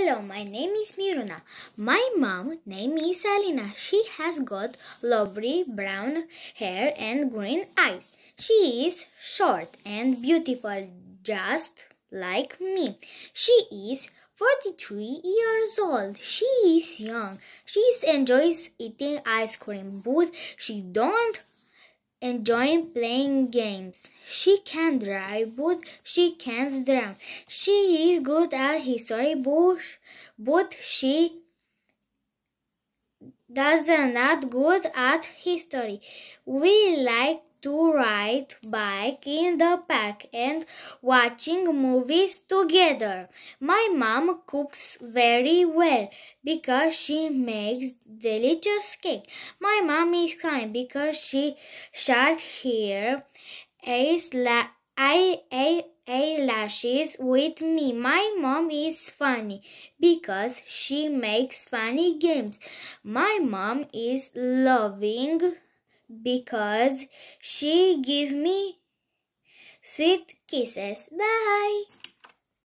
Hello, my name is Miruna. My mom name is Alina. She has got lovely brown hair and green eyes. She is short and beautiful just like me. She is 43 years old. She is young. She enjoys eating ice cream, but she don't enjoying playing games. She can drive, but she can't drum. She is good at history, but, but she doesn't not good at history. We like to ride bike in the park and watching movies together. My mom cooks very well because she makes delicious cake. My mom is kind because she short hair eyelashes with me. My mom is funny because she makes funny games. My mom is loving because she gave me sweet kisses. Bye.